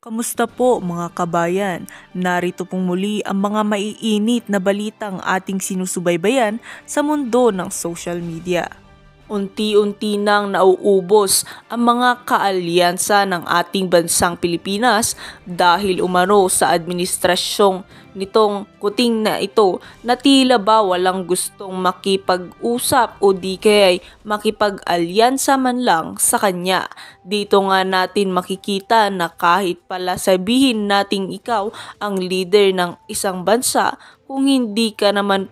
Kamusta po mga kabayan? Narito pong muli ang mga maiinit na balitang ating sinusubaybayan sa mundo ng social media. Unti-unti nang nauubos ang mga kaalyansa ng ating bansang Pilipinas dahil umano sa administrasyong nitong kuting na ito na tila ba walang gustong makipag-usap o di kaya makipag-alyansa man lang sa kanya. Dito nga natin makikita na kahit pala sabihin nating ikaw ang leader ng isang bansa, kung hindi ka naman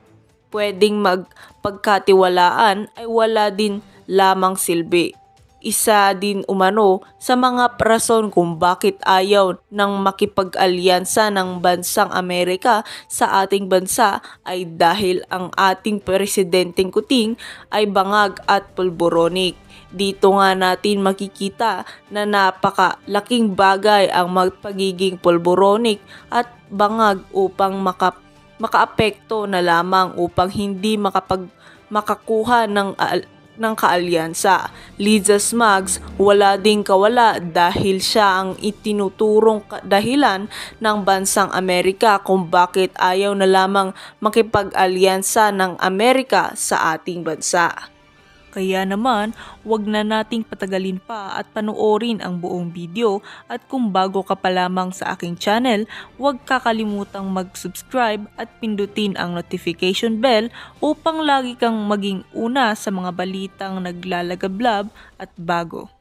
pwedeng magpagkatiwalaan ay wala din lamang silbi isa din umano sa mga rason kung bakit ayaw ng makipag-alyansa ng bansang Amerika sa ating bansa ay dahil ang ating presidenteng kuting ay bangag at pulboronic. Dito nga natin makikita na napakalaking bagay ang magpagiging pulboronic at bangag upang maka makaapekto na lamang upang hindi makapag makakuha ng ng kaalyansa. Liza Smugs wala ding kawala dahil siya ang itinuturong dahilan ng bansang Amerika kung bakit ayaw na lamang makipag-alyansa ng Amerika sa ating bansa. Kaya naman, wag na nating patagalin pa at panoorin ang buong video at kung bago ka pa lamang sa aking channel, wag kakalimutang mag-subscribe at pindutin ang notification bell upang lagi kang maging una sa mga balitang naglalagablab at bago.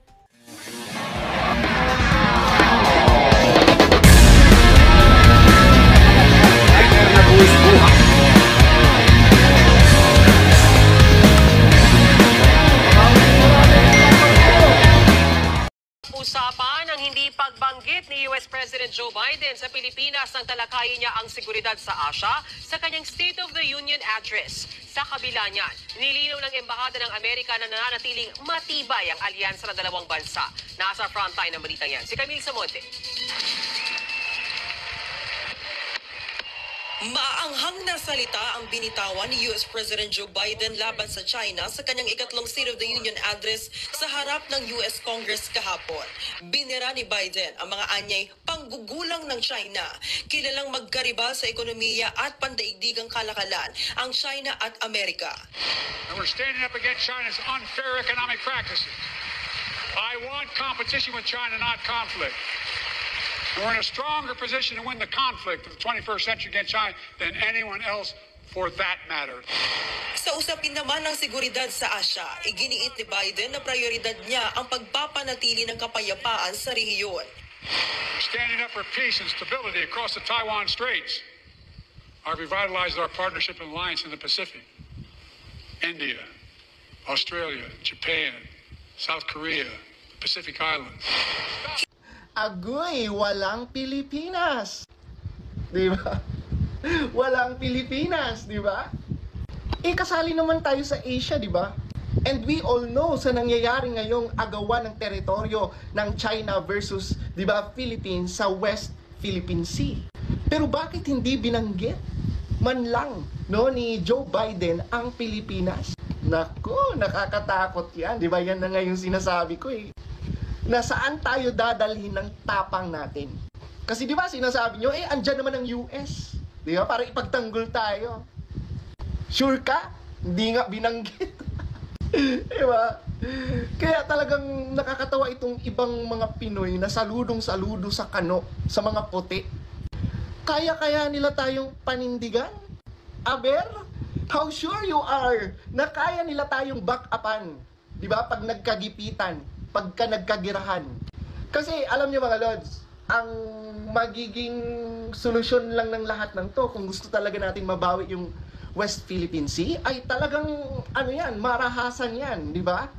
sa Pilipinas nang talakayin niya ang seguridad sa Asia sa kanyang State of the Union address. Sa kabila niyan, nilinaw ng Embahada ng Amerika na nananatiling matibay ang alyansa ng dalawang bansa. Nasa frontline ng balita yan, si Camille Samonte. Maanghang na salita ang binitawan ni U.S. President Joe Biden laban sa China sa kanyang ikatlong State of the Union address sa harap ng U.S. Congress kahapon. Binira ni Biden ang mga anyay panggugulang ng China. Kilalang magkariba sa ekonomiya at pandaigdigang kalakalan ang China at Amerika. And we're standing up against China's unfair economic practices. I want competition with China, not conflict. We're in a stronger position to win the conflict of the 21st century against China than anyone else for that matter. Sa usapin naman ng seguridad sa Asya, iginiit ni Biden na prioridad niya ang pagpapanatili ng kapayapaan sa rehiyon. Standing up for peace and stability across the Taiwan Straits, I've revitalized our partnership and alliance in the Pacific. India, Australia, Japan, South Korea, Pacific Islands. Agoy, walang Pilipinas. 'Di ba? walang Pilipinas, 'di ba? Ikasali eh, naman tayo sa Asia, 'di ba? And we all know sa nangyayari ngayong agawan ng teritoryo ng China versus, 'di ba, Philippines sa West Philippine Sea. Pero bakit hindi binanggit man lang no ni Joe Biden ang Pilipinas? Nako, nakakatakot 'yan, 'di ba? Yan na nga yung sinasabi ko eh na saan tayo dadalhin ng tapang natin. Kasi di ba sinasabi nyo, eh andyan naman ang US. Di ba? Para ipagtanggol tayo. Sure ka? Hindi nga binanggit. di ba? Kaya talagang nakakatawa itong ibang mga Pinoy na saludong-saludo sa kano, sa mga puti. Kaya-kaya nila tayong panindigan? Aber, how sure you are na kaya nila tayong back upan? Di ba? Pag nagkagipitan pagka nagkagirahan. Kasi alam niyo mga lords, ang magiging solusyon lang ng lahat ng to kung gusto talaga natin mabawi yung West Philippine Sea ay talagang ano yan, marahasan yan, di ba?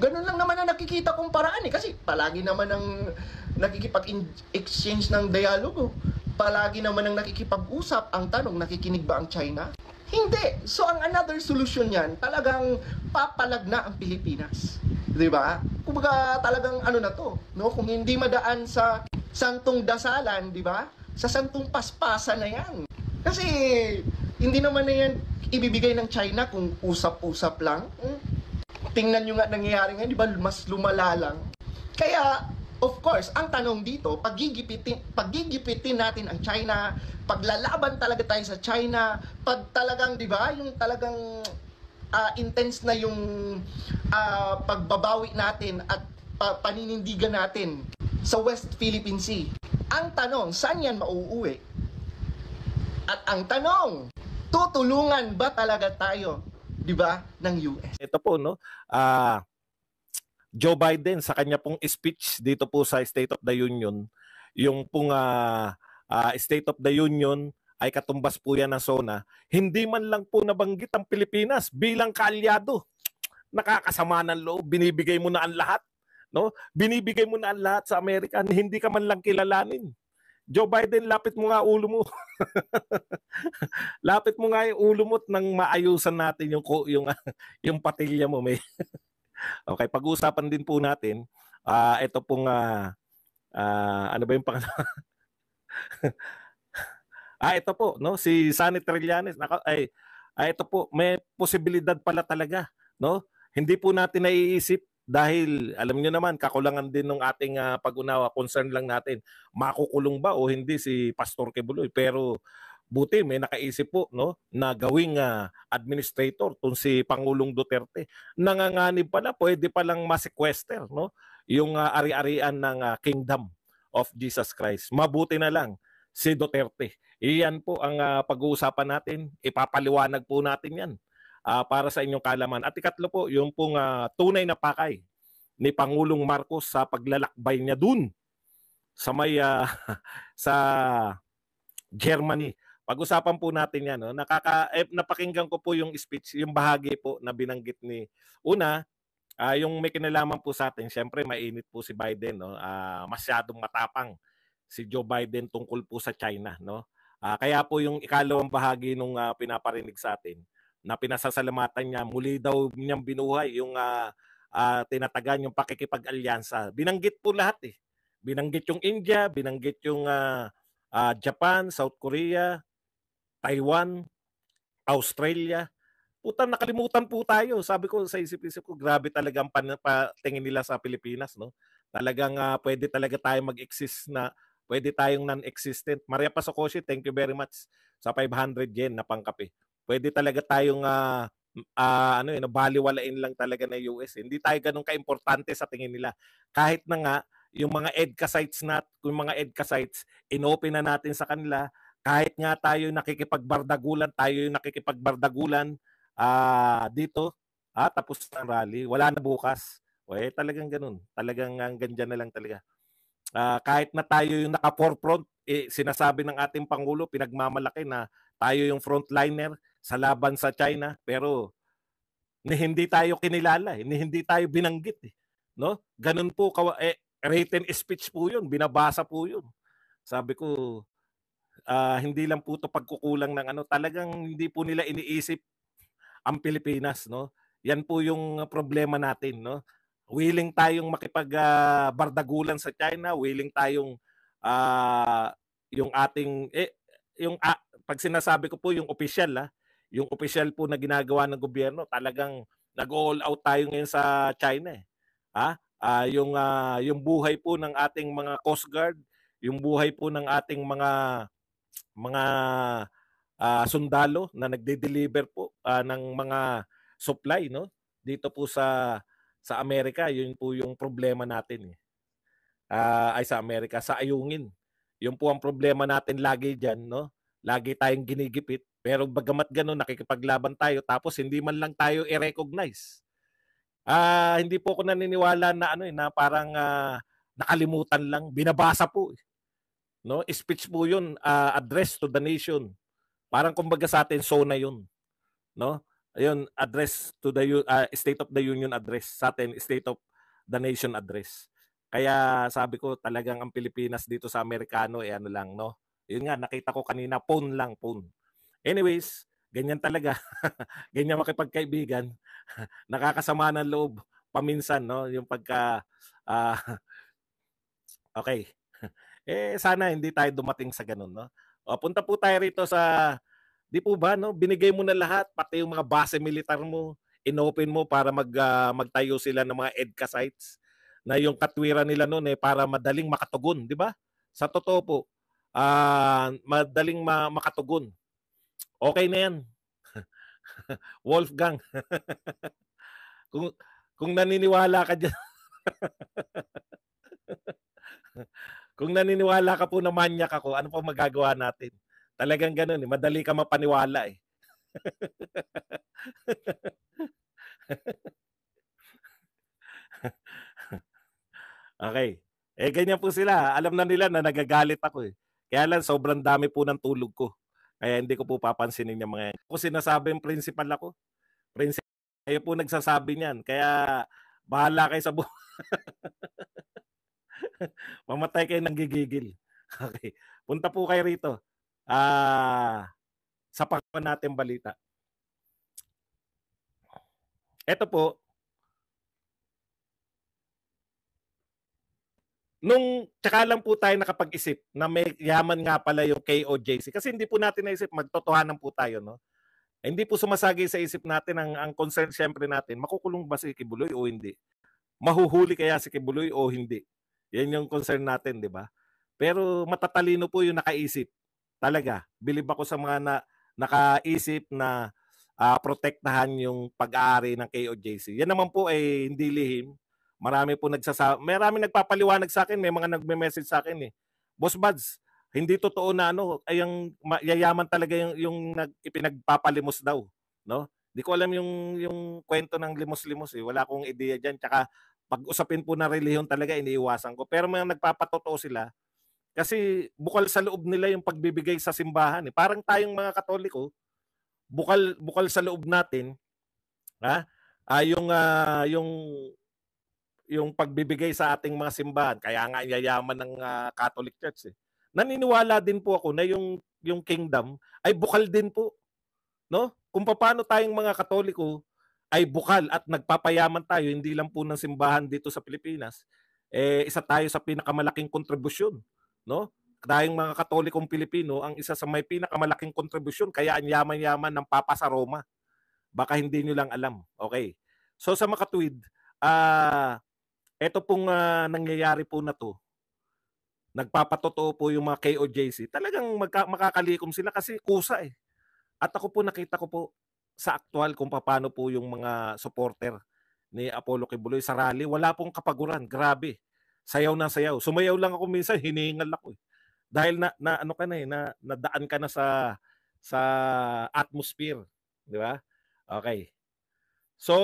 Ganun lang naman ang nakikita kong paraan eh kasi palagi naman ang nakikipag-exchange ng dialogo. Palagi naman ang nakikipag-usap. Ang tanong, nakikinig ba ang China? Hindi. So ang another solution yan, talagang papalag na ang Pilipinas. 'Di ba? Kumbaga talagang ano na 'to, no? Kung hindi madaan sa santong dasalan, 'di ba? Sa santong paspasan na 'yan. Kasi hindi naman na 'yan ibibigay ng China kung usap-usap lang. Hmm? Tingnan nyo nga nangyayari ngayon, di ba? Mas lumala lang. Kaya, Of course, ang tanong dito, pagigipitin, pagigipitin natin ang China, paglalaban talaga tayo sa China, pag talagang, di ba, yung talagang uh, intense na yung uh, pagbabawi natin at uh, paninindigan natin sa West Philippine Sea. Ang tanong, saan yan mauuwi? At ang tanong, tutulungan ba talaga tayo, 'di ba, ng US? Ito po no, uh, Joe Biden sa kanya pong speech dito po sa State of the Union, yung pong uh, uh, State of the Union ay katumbas po yan ng SONA, hindi man lang po nabanggit ang Pilipinas bilang kaalyado. Nakakasama ng loob, binibigay mo na ang lahat. No? Binibigay mo na ang lahat sa Amerika, hindi ka man lang kilalanin. Joe Biden, lapit mo nga ulo mo. lapit mo nga yung ulo mo nang maayusan natin yung yung yung patilya mo, may. okay, pag usapan din po natin ah uh, ito pong uh, uh, ano ba yung pangalan? ah ito po no si Sunny Trillanes naka, ay ah, ito po may posibilidad pala talaga no hindi po natin naiisip dahil alam niyo naman kakulangan din ng ating uh, pag-unawa concern lang natin makukulong ba o hindi si Pastor Kebuloy pero buti may nakaisip po no na gawing uh, administrator tong si Pangulong Duterte nanganganib pala pwede pa lang ma-sequester no yung uh, ari-arian ng uh, kingdom of Jesus Christ mabuti na lang si Duterte. Iyan po ang uh, pag-uusapan natin. Ipapaliwanag po natin yan uh, para sa inyong kalaman. At ikatlo po, yung pong uh, tunay na pakay ni Pangulong Marcos sa paglalakbay niya dun sa may uh, sa Germany. Pag-usapan po natin 'yan, no. Nakaka eh, napakinggan ko po yung speech, yung bahagi po na binanggit ni una uh, yung may kinalaman po sa atin. Syempre mainit po si Biden, no. Uh, masyadong matapang si Joe Biden tungkol po sa China, no? Uh, kaya po yung ikalawang bahagi nung uh, pinaparinig sa atin na pinasasalamatan niya muli daw niyang binuhay yung uh, uh, tinatagan yung pakikipag-alyansa. Binanggit po lahat eh. Binanggit yung India, binanggit yung uh, uh, Japan, South Korea, Taiwan, Australia. Puta, nakalimutan po tayo. Sabi ko sa isip-isip ko, grabe talaga ang pan- patingin nila sa Pilipinas. No? Talagang uh, pwede talaga tayo mag-exist na Pwede tayong non-existent. Maria Pasokoshi, thank you very much sa 500 yen na pangkape. Pwede talaga tayong uh, uh, ano yun, baliwalain lang talaga na US. Hindi tayo ganun kaimportante sa tingin nila. Kahit na nga, yung mga EDCA sites nat, yung mga EDCA sites, inopen na natin sa kanila. Kahit nga tayo nakikipagbardagulan, tayo yung nakikipagbardagulan uh, dito. Ah, tapos ang rally. Wala na bukas. O eh, talagang ganun. Talagang ang ganda na lang talaga uh, kahit na tayo yung naka-forefront, eh, sinasabi ng ating Pangulo, pinagmamalaki na tayo yung frontliner sa laban sa China, pero ni hindi tayo kinilala, eh, ni hindi tayo binanggit. Eh, no? Ganun po, kawa, eh, written speech po yun, binabasa po yun. Sabi ko, uh, hindi lang po to pagkukulang ng ano, talagang hindi po nila iniisip ang Pilipinas, no? Yan po yung problema natin, no? willing tayong makipagbardagulan ah, uh, sa China, willing tayong uh, yung ating eh, yung uh, pag sinasabi ko po yung official ah, yung official po na ginagawa ng gobyerno, talagang nag-all out tayo ngayon sa China eh. Ha? uh, yung uh, yung buhay po ng ating mga Coast Guard, yung buhay po ng ating mga mga uh, sundalo na nagde-deliver po uh, ng mga supply no dito po sa sa Amerika, yun po yung problema natin. Eh. Uh, ay sa Amerika, sa ayungin. Yun po ang problema natin lagi dyan. No? Lagi tayong ginigipit. Pero bagamat ganun, nakikipaglaban tayo tapos hindi man lang tayo i-recognize. Ah, uh, hindi po ako naniniwala na ano eh, na parang uh, nakalimutan lang, binabasa po. Eh. No, speech po 'yun, uh, ah, address to the nation. Parang kumbaga sa atin so na 'yun. No? Ayun, address to the uh, State of the Union address sa atin, State of the Nation address. Kaya sabi ko talagang ang Pilipinas dito sa Amerikano eh ano lang no. Yun nga nakita ko kanina phone lang phone. Anyways, ganyan talaga. ganyan makipagkaibigan. Nakakasama ng loob paminsan no yung pagka uh, okay. eh sana hindi tayo dumating sa ganun no. O, punta po tayo rito sa Di po ba, no? Binigay mo na lahat, pati yung mga base militar mo, inopen mo para mag, uh, magtayo sila ng mga EDCA sites na yung katwiran nila noon eh para madaling makatugon, di ba? Sa totoo po, uh, madaling ma- makatugon. Okay na yan. Wolfgang. kung kung naniniwala ka diyan. kung naniniwala ka po na manyak ako, ano pa magagawa natin? Talagang ganun. Eh. Madali ka mapaniwala eh. okay. Eh, ganyan po sila. Alam na nila na nagagalit ako eh. Kaya lang, sobrang dami po ng tulog ko. Kaya hindi ko po papansinin yung mga yan. Kung sinasabi yung principal ako, principal, kayo po nagsasabi niyan. Kaya, bahala kayo sa buhay. Mamatay kayo ng gigigil. Okay. Punta po kayo rito ah, sa pangkawan natin balita. Ito po, nung tsaka lang po tayo nakapag-isip na may yaman nga pala yung KOJC kasi hindi po natin naisip magtotohanan po tayo no hindi po sumasagi sa isip natin ang ang concern syempre natin makukulong ba si Kibuloy o hindi mahuhuli kaya si Kibuloy o hindi yan yung concern natin di ba pero matatalino po yung nakaisip Talaga, bilib ako sa mga na, nakaisip na uh, protektahan yung pag-aari ng KOJC. Yan naman po ay eh, hindi lihim. Marami po nagsasabi, marami nagpapaliwanag sa akin, may mga nagme-message sa akin eh. Boss Buds, hindi totoo na ano, ayang ang yayaman talaga yung yung nag, ipinagpapalimos daw, no? Hindi ko alam yung yung kwento ng limos-limos eh. Wala akong ideya diyan. Tsaka pag usapin po na relihiyon talaga iniiwasan ko. Pero mga nagpapatotoo sila, kasi bukal sa loob nila yung pagbibigay sa simbahan. Eh. Parang tayong mga Katoliko, bukal bukal sa loob natin ha? Ah, yung uh, yung yung pagbibigay sa ating mga simbahan. Kaya nga yayaman ng uh, Catholic Church eh. Naniniwala din po ako na yung yung kingdom ay bukal din po. No? Kung paano tayong mga Katoliko ay bukal at nagpapayaman tayo hindi lang po ng simbahan dito sa Pilipinas, eh isa tayo sa pinakamalaking kontribusyon no? Tayong mga Katolikong Pilipino, ang isa sa may pinakamalaking kontribusyon kaya ang yaman-yaman ng Papa sa Roma. Baka hindi nyo lang alam. Okay. So sa makatwid, ah uh, ito pong uh, nangyayari po na to, nagpapatotoo po yung mga KOJC, talagang magka, makakalikom sila kasi kusa eh. At ako po nakita ko po sa aktual kung paano po yung mga supporter ni Apollo Kibuloy sa rally. Wala pong kapaguran. Grabe sayaw na sayaw. Sumayaw lang ako minsan, hinihingal ako. Eh. Dahil na, na ano ka na eh, na, nadaan ka na sa sa atmosphere, di ba? Okay. So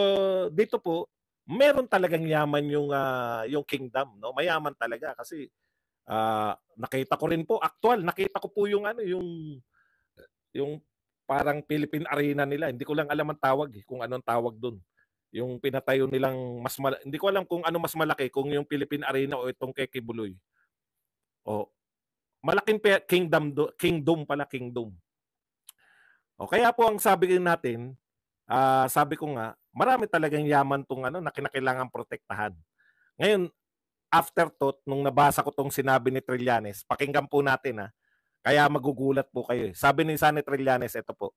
dito po, meron talagang yaman yung uh, yung kingdom, no? Mayaman talaga kasi uh, nakita ko rin po actual, nakita ko po yung ano yung yung parang Philippine Arena nila. Hindi ko lang alam ang tawag eh, kung anong tawag doon. Yung pinatayo nilang mas malaki. hindi ko alam kung ano mas malaki, kung yung Philippine Arena o itong Keke Buloy. O malaking pe- kingdom do- kingdom pala kingdom. O kaya po ang sabi natin, uh, sabi ko nga, marami talagang yaman tong ano na kinakailangan protektahan. Ngayon, afterthought nung nabasa ko tong sinabi ni Trillanes, pakinggan po natin ha. Ah. Kaya magugulat po kayo. Eh. Sabi ni Sunny Trillanes, ito po.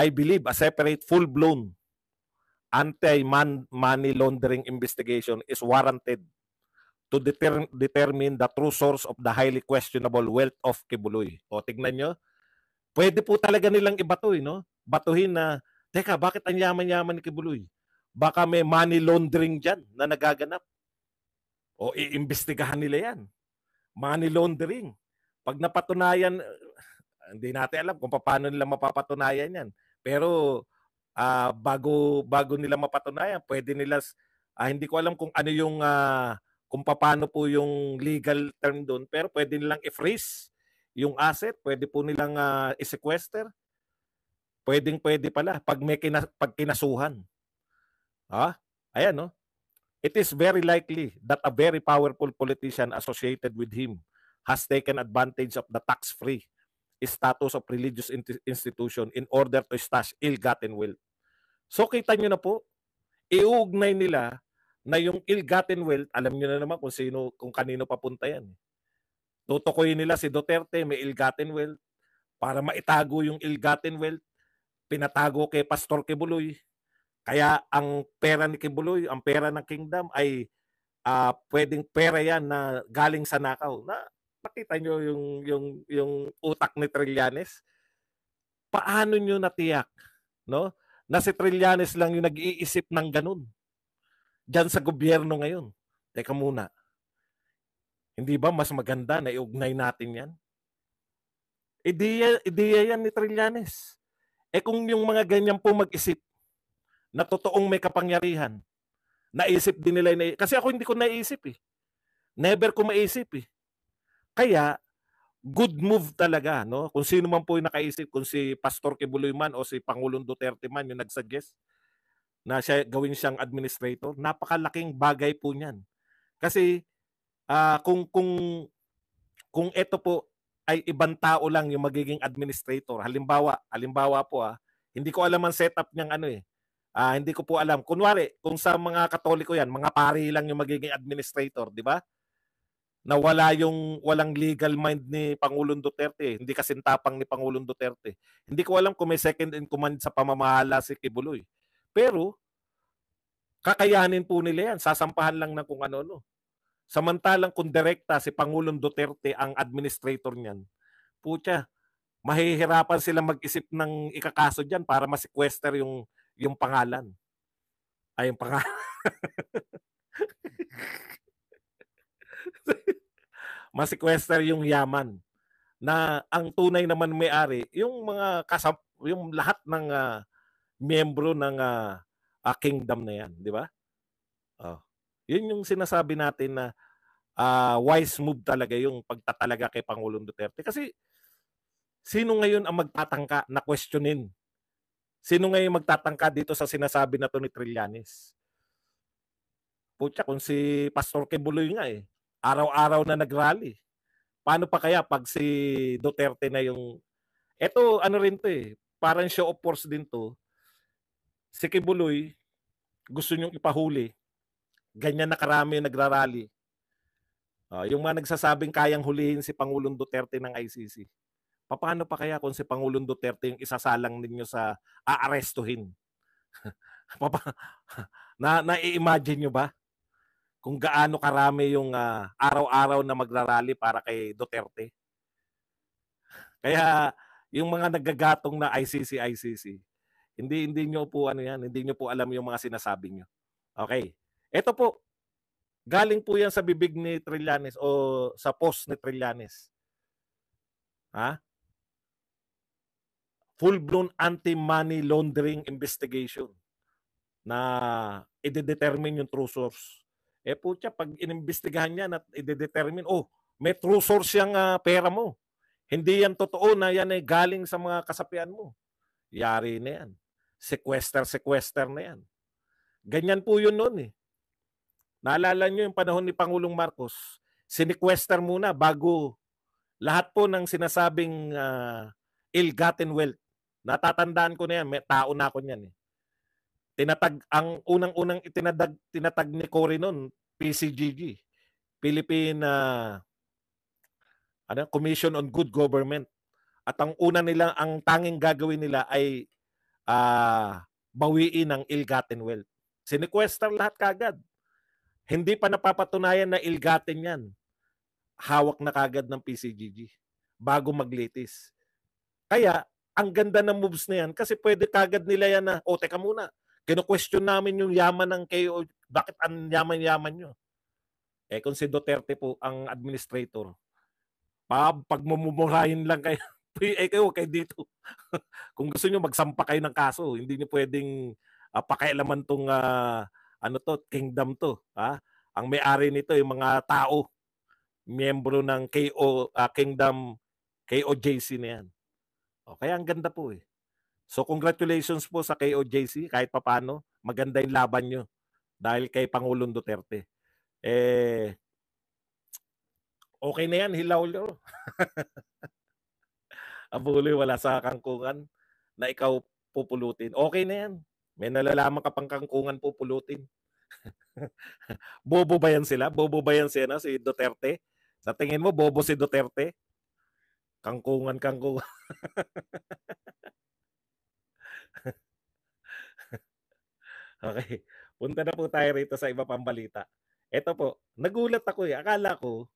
I believe a separate full-blown anti-money laundering investigation is warranted to deter- determine the true source of the highly questionable wealth of Kibuloy. O tignan nyo, pwede po talaga nilang ibatoy, no? Batuhin na, teka, bakit ang yaman-yaman ni Kibuloy? Baka may money laundering dyan na nagaganap. O iimbestigahan nila yan. Money laundering. Pag napatunayan, hindi natin alam kung paano nila mapapatunayan yan. Pero uh, bago bago nila mapatunayan, pwede nila uh, hindi ko alam kung ano yung uh, kung paano po yung legal term doon, pero pwede nilang i-freeze yung asset, pwede po nilang uh, i-sequester. Pwedeng pwede pala pag may kina, pag kinasuhan. Ha? Ayan no. It is very likely that a very powerful politician associated with him has taken advantage of the tax-free status of religious institution in order to stash ill-gotten wealth. So kita nyo na po, iugnay nila na yung ill-gotten wealth, alam nyo na naman kung sino kung kanino papunta yan. Tutukoy nila si Duterte may ill-gotten wealth para maitago yung ill-gotten wealth, pinatago kay Pastor Kibuloy. Kaya ang pera ni Kibuloy, ang pera ng kingdom ay uh, pwedeng pera yan na galing sa nakaw. Na makita nyo yung yung yung utak ni Trillanes. Paano nyo natiyak, no? na si Trillanes lang yung nag-iisip ng ganun. Diyan sa gobyerno ngayon. Teka muna. Hindi ba mas maganda na iugnay natin yan? Ideya, ideya yan ni Trillanes. Eh kung yung mga ganyan po mag-isip na totoong may kapangyarihan, naisip din nila. Kasi ako hindi ko naisip eh. Never ko maisip eh. Kaya good move talaga, no? Kung sino man po yung nakaisip, kung si Pastor Kibuloy man o si Pangulong Duterte man yung nagsuggest na siya gawin siyang administrator, napakalaking bagay po niyan. Kasi uh, kung kung kung ito po ay ibang tao lang yung magiging administrator. Halimbawa, halimbawa po ah, hindi ko alam ang setup niyang ano eh. Ah, hindi ko po alam. Kunwari, kung sa mga Katoliko 'yan, mga pari lang yung magiging administrator, di ba? na wala yung walang legal mind ni Pangulong Duterte. Hindi kasi tapang ni Pangulong Duterte. Hindi ko alam kung may second in command sa pamamahala si Kibuloy. Pero kakayanin po nila yan. Sasampahan lang ng kung ano-ano. Samantalang kung direkta si Pangulong Duterte ang administrator niyan, putya, mahihirapan sila mag-isip ng ikakaso diyan para ma-sequester yung, yung pangalan. Ay, yung pangalan. masequester yung yaman na ang tunay naman may-ari yung mga kasap yung lahat ng uh, miyembro ng uh, uh, kingdom na yan, di ba? Oh. Yun yung sinasabi natin na uh, wise move talaga yung pagtatalaga kay Pangulong Duterte kasi sino ngayon ang magtatangka na questionin? Sino ngayon magtatangka dito sa sinasabi na to ni Trillanes? Putya, kung si Pastor Kebuloy nga eh araw-araw na nagrally. Paano pa kaya pag si Duterte na yung Ito ano rin 'to eh, parang show of force din 'to. Si Kibuloy gusto niyong ipahuli. Ganyan na karami yung nagrarally. Uh, yung mga nagsasabing kayang hulihin si Pangulong Duterte ng ICC. Paano pa kaya kung si Pangulong Duterte yung isasalang ninyo sa aarestuhin? na na-imagine nyo ba? kung gaano karami yung uh, araw-araw na magrarally para kay Duterte. Kaya yung mga naggagatong na ICC ICC, hindi hindi niyo po ano yan, hindi niyo po alam yung mga sinasabi niyo. Okay. Ito po galing po yan sa bibig ni Trillanes o sa post ni Trillanes. Ha? Full-blown anti-money laundering investigation na i-determine yung true source eh putya, pag inimbestigahan niya at i-determine, oh, may true source yung uh, pera mo. Hindi yan totoo na yan ay galing sa mga kasapian mo. Yari na yan. Sequester, sequester na yan. Ganyan po yun noon eh. Naalala nyo yung panahon ni Pangulong Marcos, sinequester muna bago lahat po ng sinasabing uh, ill-gotten wealth. Natatandaan ko na yan, may tao na ako niyan eh tinatag ang unang-unang itinadag tinatag ni Cory noon PCGG, Philippine uh, ano, Commission on Good Government. At ang una nila, ang tanging gagawin nila ay uh, bawiin ang ill-gotten wealth. Sinequester lahat kagad. Hindi pa napapatunayan na ill-gotten yan. Hawak na kagad ng PCGG bago maglitis. Kaya, ang ganda ng moves na yan kasi pwede kagad nila yan na, o teka muna, kino-question namin yung yaman ng KO, bakit ang yaman-yaman nyo? Eh kung si Duterte po ang administrator, pag pagmumurahin lang kayo. eh kayo, kayo dito. kung gusto nyo, magsampa kayo ng kaso. Hindi nyo pwedeng uh, pakialaman tong uh, ano to, kingdom to. Ha? Ang may-ari nito, yung mga tao, miyembro ng KO, uh, ah, kingdom, KOJC na yan. O, kaya ang ganda po eh. So congratulations po sa KOJC, kahit papano, maganda yung laban nyo dahil kay Pangulong Duterte. Eh, okay na yan, hilaw nyo. Abuloy, wala sa kangkungan na ikaw pupulutin. Okay na yan. May nalalaman ka pang kangkungan pupulutin. bobo ba yan sila? Bobo ba yan sila ano, si Duterte? Sa tingin mo, bobo si Duterte? Kangkungan, kangkungan. okay. Punta na po tayo rito sa iba pang balita. Ito po, nagulat ako eh. Akala ko,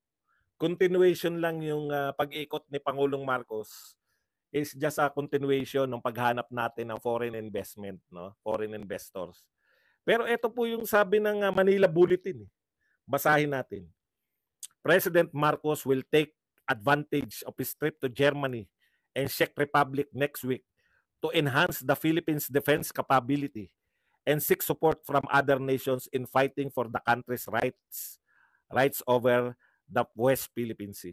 continuation lang yung uh, ah, pag-ikot ni Pangulong Marcos is just a continuation ng paghanap natin ng foreign investment, no? foreign investors. Pero ito po yung sabi ng uh, Manila Bulletin. Eh. Basahin natin. President Marcos will take advantage of his trip to Germany and Czech Republic next week to enhance the Philippines' defense capability and seek support from other nations in fighting for the country's rights rights over the West Philippine Sea.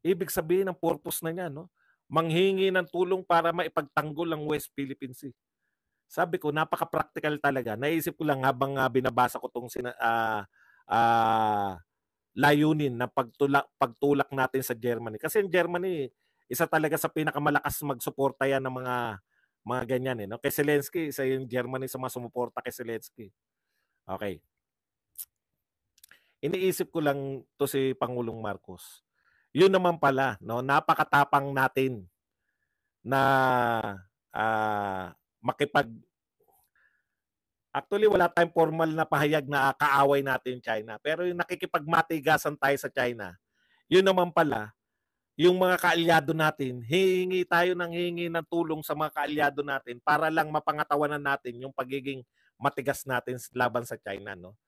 Ibig sabihin ng purpose na niya, no? manghingi ng tulong para maipagtanggol ang West Philippine Sea. Sabi ko, napaka-practical talaga. Naisip ko lang habang uh, binabasa ko itong sina, uh, uh, layunin na pagtulak, pagtulak natin sa Germany. Kasi ang Germany, isa talaga sa pinakamalakas magsuporta yan ng mga mga ganyan eh. No? Kay Zelensky, isa yung Germany sa mga sumuporta kay Zelensky. Okay. Iniisip ko lang to si Pangulong Marcos. Yun naman pala, no? napakatapang natin na uh, makipag Actually, wala tayong formal na pahayag na kaaway natin yung China. Pero yung nakikipagmatigasan tayo sa China, yun naman pala, yung mga kaalyado natin, hihingi tayo ng hihingi ng tulong sa mga kaalyado natin para lang mapangatawanan natin yung pagiging matigas natin laban sa China, no?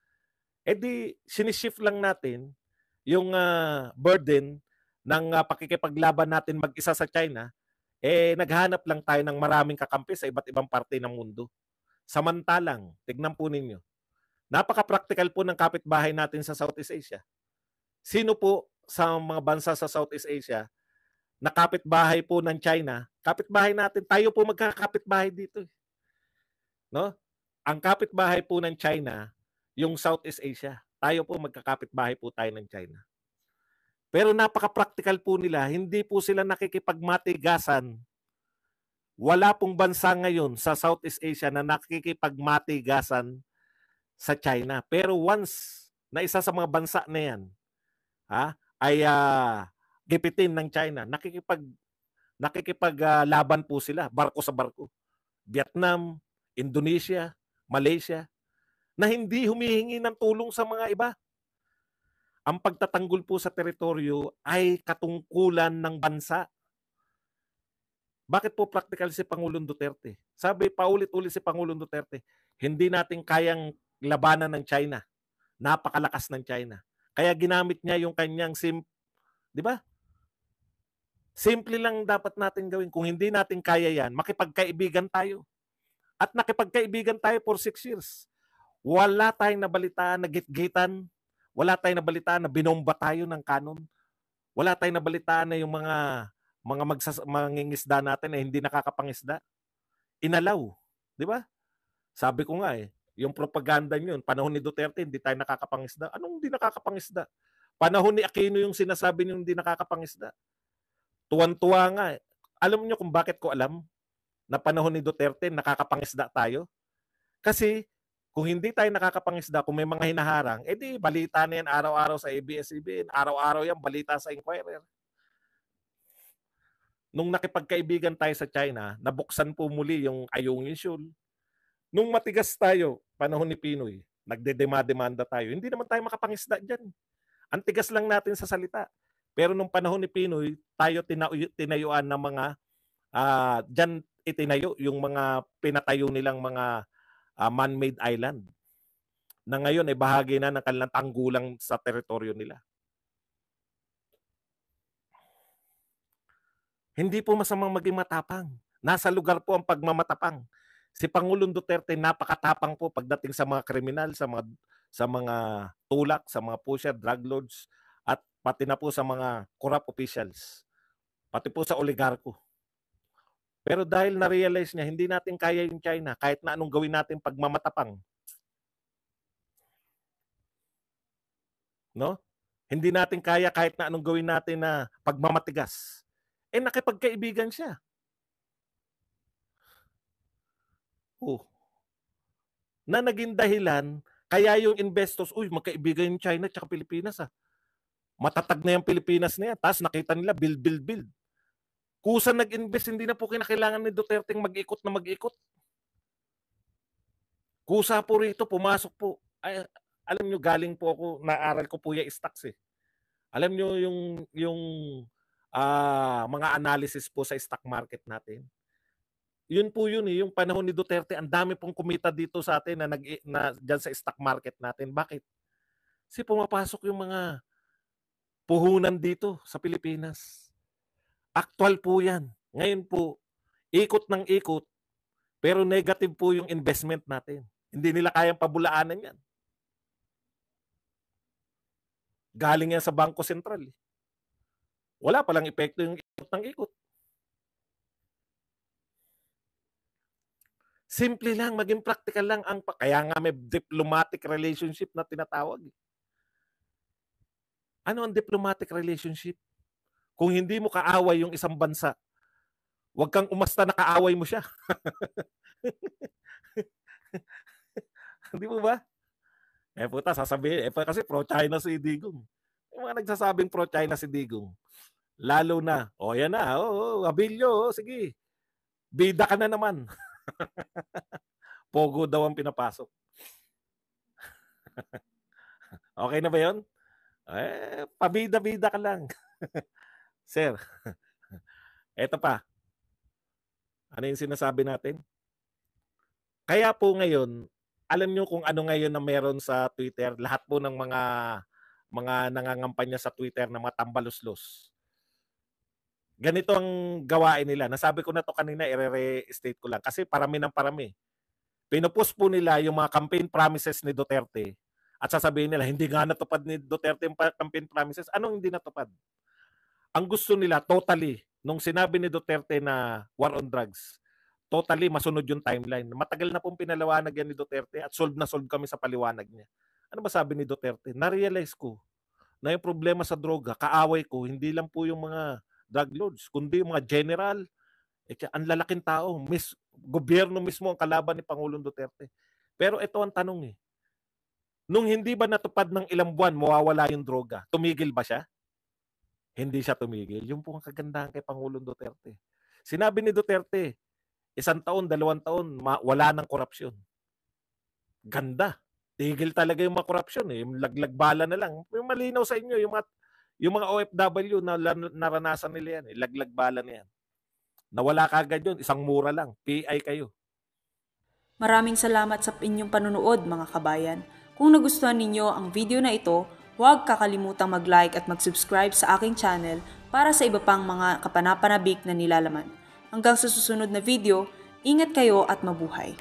E di, sinishift lang natin yung uh, burden ng uh, pakikipaglaban natin mag-isa sa China, eh naghanap lang tayo ng maraming kakampi sa iba't ibang parte ng mundo. Samantalang, tignan po ninyo, napaka-practical po ng kapitbahay natin sa Southeast Asia. Sino po sa mga bansa sa Southeast Asia na kapitbahay po ng China, kapitbahay natin, tayo po magkakapitbahay dito. Eh. No? Ang kapitbahay po ng China, yung Southeast Asia. Tayo po magkakapitbahay po tayo ng China. Pero napaka-practical po nila, hindi po sila nakikipagmatigasan. Wala pong bansa ngayon sa Southeast Asia na nakikipagmatigasan sa China. Pero once na isa sa mga bansa na yan, ha, ay uh, gipitin ng China. Nakikipag nakikipaglaban ah, uh, po sila barko sa barko. Vietnam, Indonesia, Malaysia na hindi humihingi ng tulong sa mga iba. Ang pagtatanggol po sa teritoryo ay katungkulan ng bansa. Bakit po practical si Pangulong Duterte? Sabi paulit-ulit si Pangulong Duterte, hindi natin kayang labanan ng China. Napakalakas ng China. Kaya ginamit niya yung kanyang sim, 'di ba? Simple lang dapat natin gawin. Kung hindi natin kaya yan, makipagkaibigan tayo. At nakipagkaibigan tayo for six years. Wala tayong nabalitaan na gitgitan. Wala tayong nabalitaan na binomba tayo ng kanon. Wala tayong nabalitaan na yung mga mga magsas- mangingisda natin ay hindi nakakapangisda. Inalaw. Di ba? Sabi ko nga eh, yung propaganda niyo, panahon ni Duterte, hindi tayo nakakapangisda. Anong hindi nakakapangisda? Panahon ni Aquino yung sinasabi niyo hindi nakakapangisda. Tuwan-tuwa nga. Eh. Alam niyo kung bakit ko alam na panahon ni Duterte nakakapangisda tayo? Kasi kung hindi tayo nakakapangisda, kung may mga hinaharang, edi eh balita na yan araw-araw sa ABS-CBN, araw-araw yan balita sa Inquirer. Nung nakipagkaibigan tayo sa China, nabuksan po muli yung Ayungin Shoal. Nung matigas tayo, panahon ni Pinoy, nagdedemanda tayo. Hindi naman tayo makapangisda dyan. Ang tigas lang natin sa salita. Pero nung panahon ni Pinoy, tayo tinayo, tinayuan ng mga, uh, dyan itinayo yung mga pinatayo nilang mga uh, man-made island na ngayon ay bahagi na ng kanilang sa teritoryo nila. Hindi po masamang maging matapang. Nasa lugar po ang pagmamatapang si Pangulong Duterte napakatapang po pagdating sa mga kriminal, sa mga sa mga tulak, sa mga pusher, drug lords at pati na po sa mga corrupt officials. Pati po sa oligarko. Pero dahil na-realize niya, hindi natin kaya yung China kahit na anong gawin natin pagmamatapang. No? Hindi natin kaya kahit na anong gawin natin na pagmamatigas. Eh nakipagkaibigan siya. Oh. Na naging dahilan, kaya yung investors, uy, magkaibigan yung China at Pilipinas ah. Matatag na yung Pilipinas na yan. Tapos nakita nila, build, build, build. Kusa nag-invest, hindi na po kinakailangan ni Duterte mag-ikot na mag-ikot. Kusa po rito, pumasok po. Ay, alam nyo, galing po ako, naaral ko po yung stocks eh. Alam nyo yung, yung uh, mga analysis po sa stock market natin. Yun po yun eh, yung panahon ni Duterte, ang dami pong kumita dito sa atin na, nag, na dyan sa stock market natin. Bakit? Kasi pumapasok yung mga puhunan dito sa Pilipinas. Actual po yan. Ngayon po, ikot ng ikot, pero negative po yung investment natin. Hindi nila kayang pabulaanan yan. Galing yan sa Bangko Sentral. Eh. Wala palang epekto yung ikot ng ikot. Simple lang, maging practical lang ang pa- kaya nga may diplomatic relationship na tinatawag. Eh. Ano ang diplomatic relationship? Kung hindi mo kaaway yung isang bansa, huwag kang umasta na kaaway mo siya. Hindi mo ba? Eh puta, sasabihin, eh kasi pro-China si Digong. Yung mga nagsasabing pro-China si Digong. Lalo na, o oh, yan na, oh, oh Abilio, oh, sige. Bida ka na naman. Pogo daw ang pinapasok. okay na ba yon? Eh, pabida-bida ka lang. Sir, eto pa. Ano yung sinasabi natin? Kaya po ngayon, alam nyo kung ano ngayon na meron sa Twitter, lahat po ng mga mga nangangampanya sa Twitter na matambaluslos ganito ang gawain nila. Nasabi ko na to kanina, i state ko lang. Kasi parami ng parami. Pinupus po nila yung mga campaign promises ni Duterte at sasabihin nila, hindi nga natupad ni Duterte yung campaign promises. Anong hindi natupad? Ang gusto nila, totally, nung sinabi ni Duterte na war on drugs, totally masunod yung timeline. Matagal na pong pinalawanag yan ni Duterte at solve na solve kami sa paliwanag niya. Ano ba sabi ni Duterte? Na-realize ko na yung problema sa droga, kaaway ko, hindi lang po yung mga drug lords, kundi mga general, eh, ang lalaking tao, mis, gobyerno mismo ang kalaban ni Pangulong Duterte. Pero ito ang tanong eh. Nung hindi ba natupad ng ilang buwan, mawawala yung droga, tumigil ba siya? Hindi siya tumigil. Yun po ang kagandahan kay Pangulong Duterte. Sinabi ni Duterte, isang taon, dalawang taon, ma- wala ng korupsyon. Ganda. Tigil talaga yung mga korupsyon. Eh. Yung laglagbala na lang. Yung malinaw sa inyo, yung mga yung mga OFW na naranasan nila yan, eh. laglag bala na yan. Nawala kagad yun, isang mura lang, PI kayo. Maraming salamat sa inyong panunood mga kabayan. Kung nagustuhan ninyo ang video na ito, huwag kakalimutang mag-like at mag-subscribe sa aking channel para sa iba pang mga kapanapanabik na nilalaman. Hanggang sa susunod na video, ingat kayo at mabuhay!